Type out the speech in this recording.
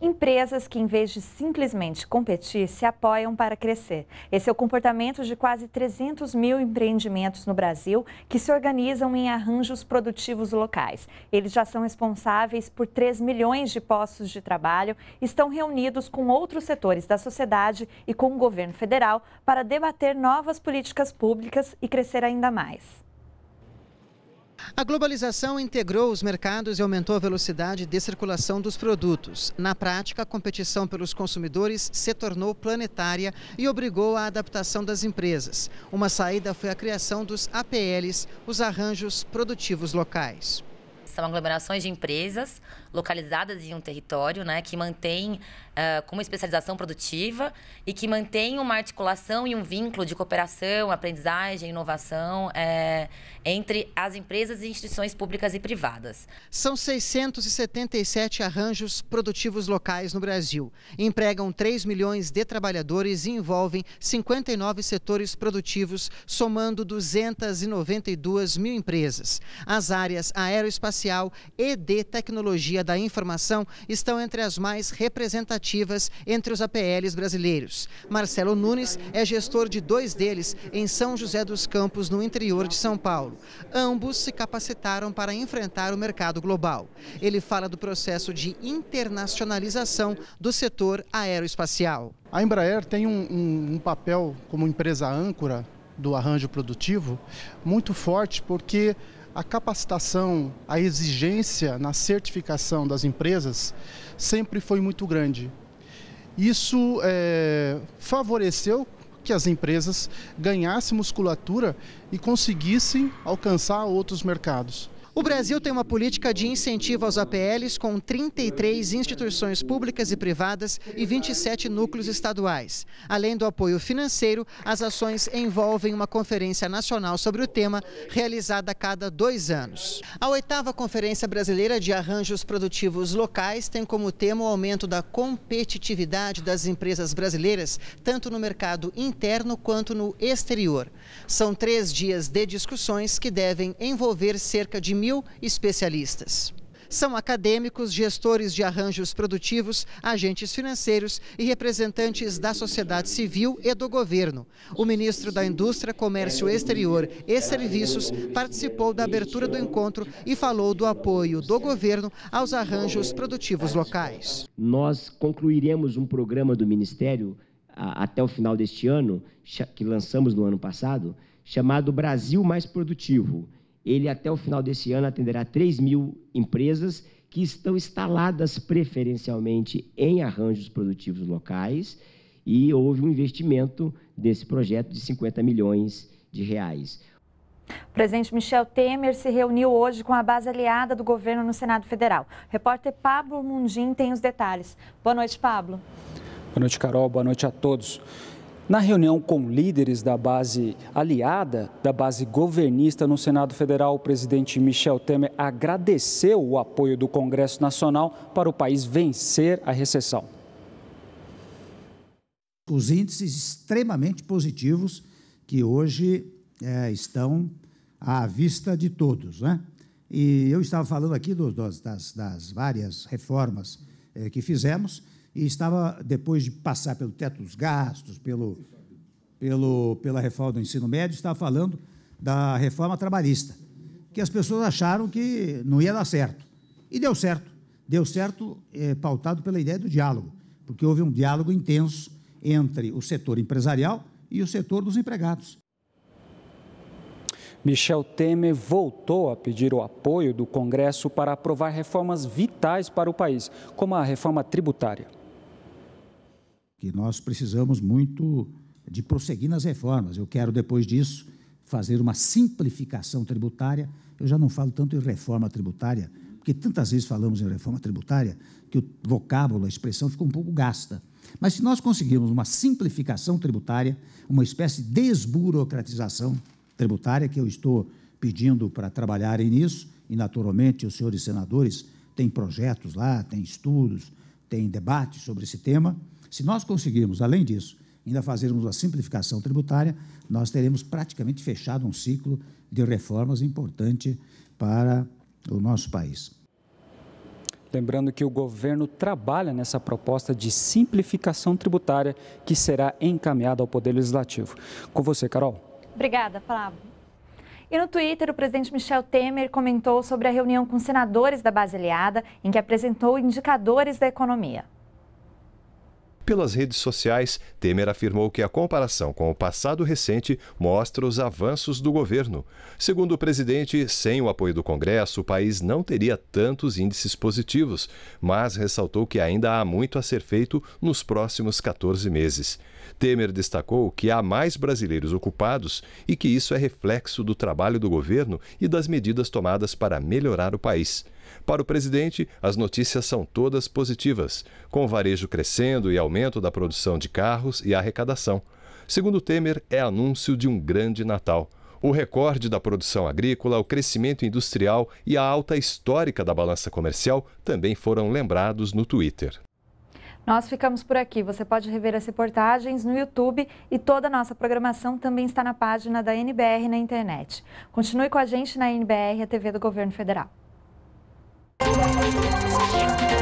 Empresas que, em vez de simplesmente competir, se apoiam para crescer. Esse é o comportamento de quase 300 mil empreendimentos no Brasil que se organizam em arranjos produtivos locais. Eles já são responsáveis por 3 milhões de postos de trabalho, estão reunidos com outros setores da sociedade e com o governo federal para debater novas políticas públicas e crescer ainda mais. A globalização integrou os mercados e aumentou a velocidade de circulação dos produtos. Na prática, a competição pelos consumidores se tornou planetária e obrigou à adaptação das empresas. Uma saída foi a criação dos APLs, os arranjos produtivos locais. São aglomerações de empresas localizadas em um território, né, que mantém uh, uma especialização produtiva e que mantém uma articulação e um vínculo de cooperação, aprendizagem, inovação é, entre as empresas e instituições públicas e privadas. São 677 arranjos produtivos locais no Brasil. Empregam 3 milhões de trabalhadores e envolvem 59 setores produtivos, somando 292 mil empresas. As áreas aeroespaciais espacial e de tecnologia da informação estão entre as mais representativas entre os APLs brasileiros. Marcelo Nunes é gestor de dois deles em São José dos Campos, no interior de São Paulo. Ambos se capacitaram para enfrentar o mercado global. Ele fala do processo de internacionalização do setor aeroespacial. A Embraer tem um, um, um papel como empresa âncora do arranjo produtivo muito forte porque a capacitação, a exigência na certificação das empresas sempre foi muito grande. Isso é, favoreceu que as empresas ganhassem musculatura e conseguissem alcançar outros mercados. O Brasil tem uma política de incentivo aos APLs com 33 instituições públicas e privadas e 27 núcleos estaduais. Além do apoio financeiro, as ações envolvem uma conferência nacional sobre o tema, realizada a cada dois anos. A oitava Conferência Brasileira de Arranjos Produtivos Locais tem como tema o aumento da competitividade das empresas brasileiras, tanto no mercado interno quanto no exterior. São três dias de discussões que devem envolver cerca de mil especialistas. São acadêmicos, gestores de arranjos produtivos, agentes financeiros e representantes da sociedade civil e do governo. O ministro da Indústria, Comércio Exterior e Serviços participou da abertura do encontro e falou do apoio do governo aos arranjos produtivos locais. Nós concluiremos um programa do Ministério até o final deste ano, que lançamos no ano passado, chamado Brasil Mais Produtivo ele até o final desse ano atenderá 3 mil empresas que estão instaladas preferencialmente em arranjos produtivos locais e houve um investimento desse projeto de 50 milhões de reais. O presidente Michel Temer se reuniu hoje com a base aliada do governo no Senado Federal. O repórter Pablo Mundim tem os detalhes. Boa noite, Pablo. Boa noite, Carol. Boa noite a todos. Na reunião com líderes da base aliada, da base governista no Senado Federal, o presidente Michel Temer agradeceu o apoio do Congresso Nacional para o país vencer a recessão. Os índices extremamente positivos que hoje é, estão à vista de todos. Né? E eu estava falando aqui do, das, das, várias reformas é, que fizemos e estava, depois de passar pelo teto dos gastos, pelo, pelo, pela reforma do ensino médio, estava falando da reforma trabalhista, que as pessoas acharam que não ia dar certo. E deu certo. Deu certo é, pautado pela ideia do diálogo, porque houve um diálogo intenso entre o setor empresarial e o setor dos empregados. Michel Temer voltou a pedir o apoio do Congresso para aprovar reformas vitais para o país, como a reforma tributária que nós precisamos muito de prosseguir nas reformas. Eu quero, depois disso, fazer uma simplificação tributária. Eu já não falo tanto em reforma tributária, porque tantas vezes falamos em reforma tributária que o vocábulo, a expressão ficou um pouco gasta. Mas se nós conseguirmos uma simplificação tributária, uma espécie de desburocratização tributária, que eu estou pedindo para trabalharem nisso, e naturalmente os senhores senadores têm projetos lá, têm estudos, têm debates sobre esse tema, se nós conseguirmos, além disso, ainda fazermos a simplificação tributária, nós teremos praticamente fechado um ciclo de reformas importante para o nosso país. Lembrando que o governo trabalha nessa proposta de simplificação tributária que será encaminhada ao Poder Legislativo. Com você, Carol. Obrigada, Flávio. E no Twitter, o presidente Michel Temer comentou sobre a reunião com senadores da Base Aliada, em que apresentou indicadores da economia. Pelas redes sociais, Temer afirmou que a comparação com o passado recente mostra os avanços do governo. Segundo o presidente, sem o apoio do Congresso, o país não teria tantos índices positivos, mas ressaltou que ainda há muito a ser feito nos próximos 14 meses. Temer destacou que há mais brasileiros ocupados e que isso é reflexo do trabalho do governo e das medidas tomadas para melhorar o país. Para o presidente, as notícias são todas positivas, com o varejo crescendo e aumento da produção de carros e arrecadação. Segundo Temer, é anúncio de um grande Natal. O recorde da produção agrícola, o crescimento industrial e a alta histórica da balança comercial também foram lembrados no Twitter. Nós ficamos por aqui. Você pode rever as reportagens no YouTube e toda a nossa programação também está na página da NBR na internet. Continue com a gente na NBR, a TV do Governo Federal. Música